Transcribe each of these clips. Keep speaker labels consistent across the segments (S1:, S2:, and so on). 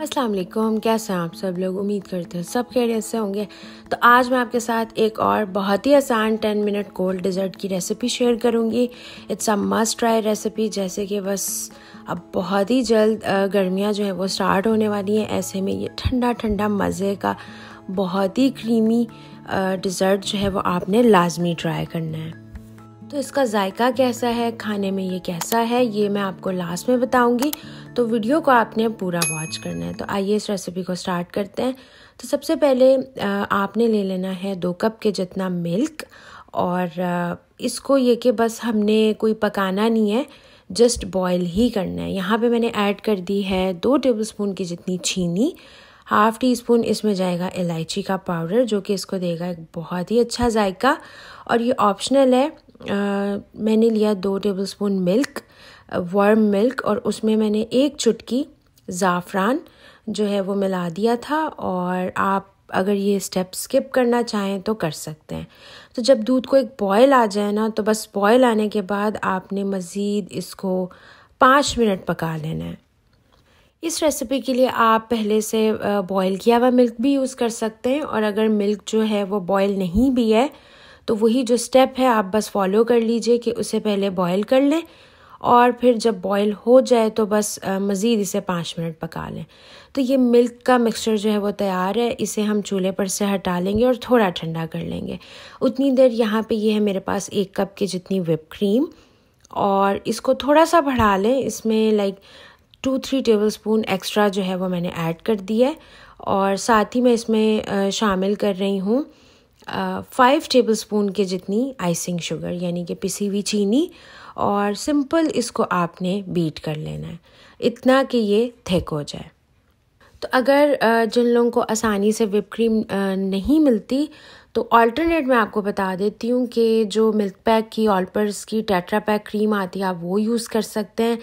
S1: अस्सलाम वालेकुम कैसे हैं आप सब लोग उम्मीद करते हैं सब खैरियत से होंगे तो आज मैं आपके साथ एक और बहुत ही आसान 10 मिनट कोल्ड डिज़र्ट की रेसिपी शेयर करूंगी it's a must try recipe जैसे कि बस अब बहुत ही जल्द गर्मियां जो है वो स्टार्ट होने वाली हैं ऐसे में ये ठंडा ठंडा मज़े का बहुत ही क्रीमी डिज़र्ट जो है वो आपने लाजमी ट्राई करना है तो इसका जायका कैसा है खाने में ये कैसा है ये मैं आपको लास्ट में बताऊंगी तो वीडियो को आपने पूरा वॉच करना है तो आइए इस रेसिपी को स्टार्ट करते हैं तो सबसे पहले आपने ले लेना है दो कप के जितना मिल्क और इसको ये कि बस हमने कोई पकाना नहीं है जस्ट बॉयल ही करना है यहाँ पे मैंने ऐड कर दी है दो टेबलस्पून की जितनी चीनी हाफ़ टी स्पून इसमें जाएगा इलायची का पाउडर जो कि इसको देगा एक बहुत ही अच्छा जायका और ये ऑप्शनल है मैंने लिया दो टेबलस्पून मिल्क वर्म मिल्क और उसमें मैंने एक चुटकी ज़ाफ़रान जो है वो मिला दिया था और आप अगर ये स्टेप स्किप करना चाहें तो कर सकते हैं तो जब दूध को एक बॉयल आ जाए ना तो बस बॉयल आने के बाद आपने मज़ीद इसको पाँच मिनट पका लेना है इस रेसिपी के लिए आप पहले से बॉयल किया हुआ मिल्क भी यूज़ कर सकते हैं और अगर मिल्क जो है वो बॉयल नहीं भी है तो वही जो स्टेप है आप बस फॉलो कर लीजिए कि उसे पहले बॉयल कर लें और फिर जब बॉयल हो जाए तो बस मज़ीद इसे पाँच मिनट पका लें तो ये मिल्क का मिक्सचर जो है वो तैयार है इसे हम चूल्हे पर से हटा लेंगे और थोड़ा ठंडा कर लेंगे उतनी देर यहाँ पे ये है मेरे पास एक कप की जितनी विप क्रीम और इसको थोड़ा सा बढ़ा लें इसमें like two three tablespoon extra जो है वो मैंने ऐड कर दिया है और साथ ही मैं इसमें शामिल कर रही हूँ फाइव टेबल स्पून के जितनी आइसिंग शुगर यानी कि पिसी हुई चीनी और सिंपल इसको आपने बीट कर लेना है इतना कि ये थिक हो जाए तो अगर जिन लोगों को आसानी से विप क्रीम नहीं मिलती तो ऑल्टरनेट मैं आपको बता देती हूँ कि जो मिल्क पैक की ऑल्पर्स की टेट्रा पैक क्रीम आती है आप वो यूज़ कर सकते हैं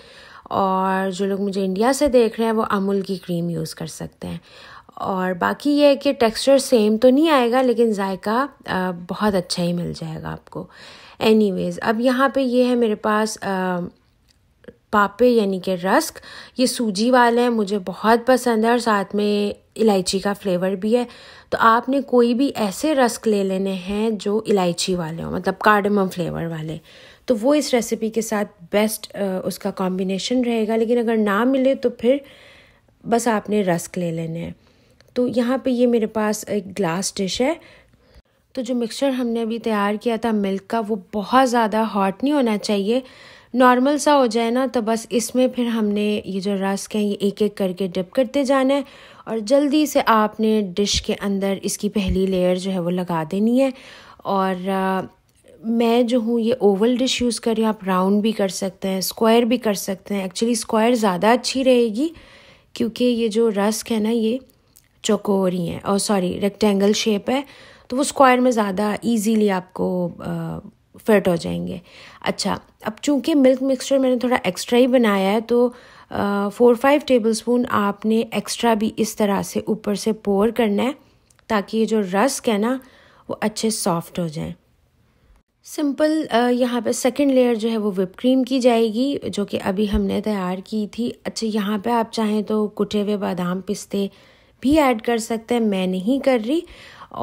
S1: और जो लोग मुझे इंडिया से देख रहे हैं वो अमूल की क्रीम यूज़ कर सकते हैं और बाकी ये है कि टेक्सचर सेम तो नहीं आएगा लेकिन जायका बहुत अच्छा ही मिल जाएगा आपको एनीवेज़ अब यहाँ पे ये है मेरे पास आ, पापे यानी कि रस्क ये सूजी वाले हैं मुझे बहुत पसंद है और साथ में इलायची का फ्लेवर भी है तो आपने कोई भी ऐसे रस्क ले लेने हैं जो इलायची वाले हों मतलब कार्डमम फ्लेवर वाले तो वो इस रेसिपी के साथ बेस्ट उसका कॉम्बिनेशन रहेगा लेकिन अगर ना मिले तो फिर बस आपने रस्क ले लेने हैं तो यहाँ पे ये मेरे पास एक ग्लास डिश है तो जो मिक्सचर हमने अभी तैयार किया था मिल्क का वो बहुत ज़्यादा हॉट नहीं होना चाहिए नॉर्मल सा हो जाए ना तो बस इसमें फिर हमने ये जो रस्क है ये एक एक करके डिप करते जाना है और जल्दी से आपने डिश के अंदर इसकी पहली लेयर जो है वो लगा देनी है और आ, मैं जो हूँ ये ओवल डिश यूज़ कर रही हूँ आप राउंड भी कर सकते हैं स्क्वायर भी कर सकते हैं एक्चुअली स्क्वायर ज़्यादा अच्छी रहेगी क्योंकि ये जो रस्क है ना ये चौकोरी हैं और सॉरी रेक्टेंगल शेप है तो वो स्क्वायर में ज़्यादा ईजीली आपको फिट हो जाएंगे अच्छा अब चूंकि मिल्क मिक्सचर मैंने थोड़ा एक्स्ट्रा ही बनाया है तो फोर फाइव टेबल स्पून आपने एक्स्ट्रा भी इस तरह से ऊपर से पोर करना है ताकि ये जो रस्क है ना वो अच्छे सॉफ्ट हो जाए सिंपल यहाँ पे सेकंड लेयर जो है वो विप क्रीम की जाएगी जो कि अभी हमने तैयार की थी अच्छा यहाँ पे आप चाहें तो कुटे हुए बादाम पिस्ते भी ऐड कर सकते हैं मैं नहीं कर रही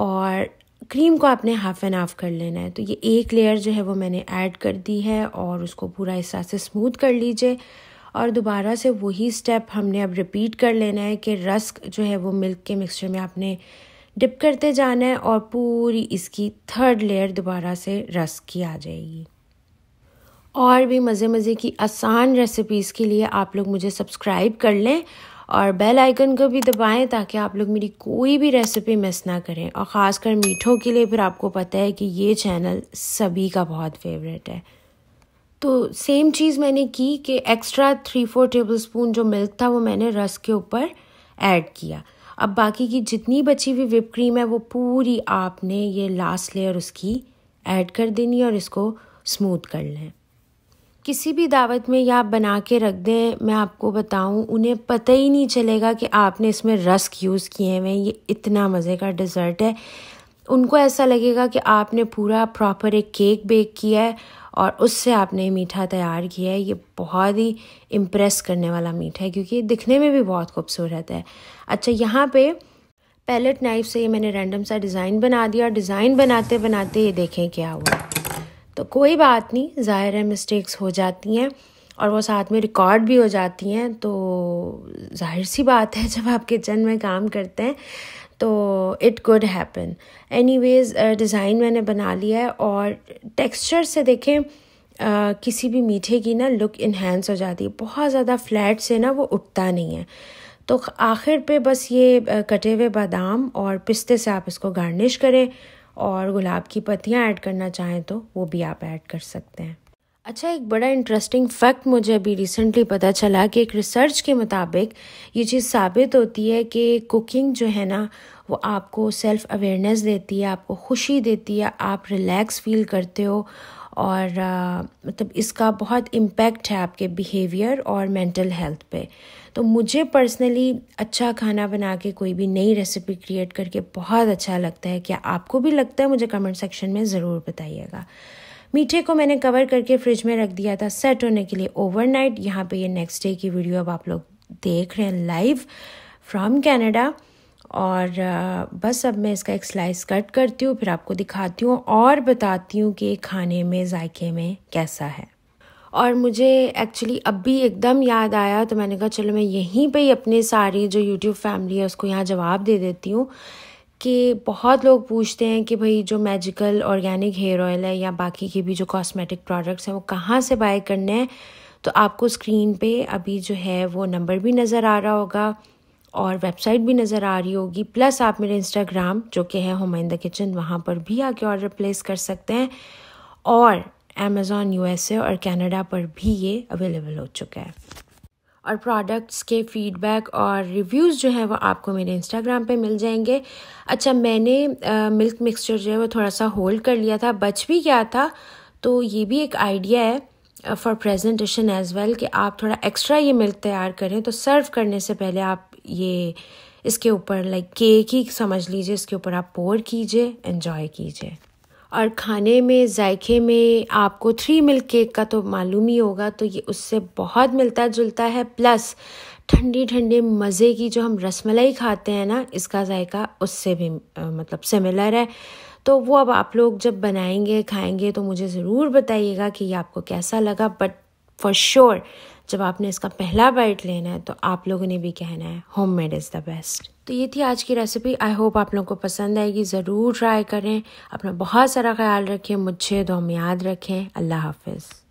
S1: और क्रीम को आपने हाफ एंड हाफ कर लेना है तो ये एक लेयर जो है वो मैंने ऐड कर दी है और उसको पूरा इस तरह से स्मूथ कर लीजिए और दोबारा से वही स्टेप हमने अब रिपीट कर लेना है कि रस्क जो है वो मिल्क के मिक्सचर में आपने डिप करते जाना है और पूरी इसकी थर्ड लेयर दोबारा से रस्क की आ जाएगी और भी मज़े मज़े की आसान रेसिपीज़ के लिए आप लोग मुझे सब्सक्राइब कर लें और बेल आइकन को भी दबाएं ताकि आप लोग मेरी कोई भी रेसिपी मिस ना करें और ख़ासकर मीठों के लिए फिर आपको पता है कि ये चैनल सभी का बहुत फेवरेट है तो सेम चीज़ मैंने की कि extra three four tablespoon जो मिल्क था वो मैंने रस के ऊपर ऐड किया अब बाकी की जितनी बची हुई विप क्रीम है वो पूरी आपने ये लास्ट लेयर उसकी ऐड कर देनी और इसको स्मूथ कर लें किसी भी दावत में या आप बना के रख दें मैं आपको बताऊं उन्हें पता ही नहीं चलेगा कि आपने इसमें रस्क यूज़ किए हुए हैं ये इतना मज़े का डिज़र्ट है उनको ऐसा लगेगा कि आपने पूरा प्रॉपर एक केक बेक किया है और उससे आपने मीठा तैयार किया है ये बहुत ही इम्प्रेस करने वाला मीठा है क्योंकि दिखने में भी बहुत खूबसूरत है अच्छा यहाँ पे पैलेट नाइफ से ये मैंने रैंडम सा डिज़ाइन बना दिया और डिज़ाइन बनाते बनाते ये देखें क्या हुआ तो कोई बात नहीं ज़ाहिर है मिस्टेक्स हो जाती हैं और वो साथ में रिकॉर्ड भी हो जाती हैं तो जाहिर सी बात है जब आप किचन में काम करते हैं तो it good happen anyways design मैंने बना लिया है और टेक्सचर से देखें Uh, किसी भी मीठे की ना लुक इन्हेंस हो जाती है बहुत ज़्यादा फ्लैट से ना वो उठता नहीं है तो आखिर पे बस ये कटे हुए बादाम और पिस्ते से आप इसको गार्निश करें और गुलाब की पत्तियाँ ऐड करना चाहें तो वो भी आप ऐड कर सकते हैं अच्छा एक बड़ा इंटरेस्टिंग फैक्ट मुझे अभी रिसेंटली पता चला कि एक रिसर्च के मुताबिक ये चीज़ साबित होती है कि कुकिंग जो है ना वो आपको सेल्फ अवेयरनेस देती है आपको खुशी देती है आप रिलैक्स फील करते हो और मतलब इसका बहुत इम्पैक्ट है आपके बिहेवियर और मेंटल हेल्थ पे तो मुझे पर्सनली अच्छा खाना बना के कोई भी नई रेसिपी क्रिएट करके बहुत अच्छा लगता है क्या आपको भी लगता है मुझे कमेंट सेक्शन में ज़रूर बताइएगा मीठे को मैंने कवर करके फ्रिज में रख दिया था सेट होने के लिए ओवरनाइट यहाँ पे ये नेक्स्ट डे की वीडियो अब आप लोग देख रहे हैं लाइव फ्रॉम कनाडा और बस अब मैं इसका एक स्लाइस कट करती हूँ फिर आपको दिखाती हूँ और बताती हूँ कि खाने में जायके में कैसा है और मुझे एक्चुअली अब भी एकदम याद आया तो मैंने कहा चलो मैं यहीं पे ही अपने सारी जो यूट्यूब फैमिली है उसको यहाँ जवाब दे देती हूँ कि बहुत लोग पूछते हैं कि भाई जो मैजिकल ऑर्गेनिक हेयर ऑयल है या बाकी के भी जो कॉस्मेटिक प्रोडक्ट्स हैं वो कहाँ से बाय करने हैं तो आपको स्क्रीन पे अभी जो है वो नंबर भी नज़र आ रहा होगा और वेबसाइट भी नज़र आ रही होगी प्लस आप मेरे इंस्टाग्राम जो कि है हुमाइन द किचन वहाँ पर भी आके ऑर्डर प्लेस कर सकते हैं और अमेज़ोन यू और कैनेडा पर भी ये अवेलेबल हो चुका है और प्रोडक्ट्स के फीडबैक और रिव्यूज़ जो है वो आपको मेरे इंस्टाग्राम पे मिल जाएंगे अच्छा मैंने आ, मिल्क मिक्सचर जो है वो थोड़ा सा होल्ड कर लिया था बच भी गया था तो ये भी एक आइडिया है फॉर प्रेजेंटेशन एज वेल कि आप थोड़ा एक्स्ट्रा ये मिल्क तैयार करें तो सर्व करने से पहले आप ये इसके ऊपर लाइक केक ही समझ लीजिए इसके ऊपर आप पोर कीजिए इन्जॉय कीजिए और खाने में जायके में आपको थ्री मिल्क केक का तो मालूम ही होगा तो ये उससे बहुत मिलता जुलता है प्लस ठंडी ठंडी मज़े की जो हम रसमलाई खाते हैं ना इसका जायका उससे भी आ, मतलब सिमिलर है तो वो अब आप लोग जब बनाएंगे खाएंगे तो मुझे ज़रूर बताइएगा कि ये आपको कैसा लगा बट फॉर श्योर जब आपने इसका पहला बाइट लेना है तो आप लोगों ने भी कहना है homemade is the best तो ये थी आज की रेसिपी आई होप आप लोगों को पसंद आएगी ज़रूर ट्राई करें अपना बहुत सारा ख्याल रखें मुझे दो हम याद रखें अल्लाह हाफिज़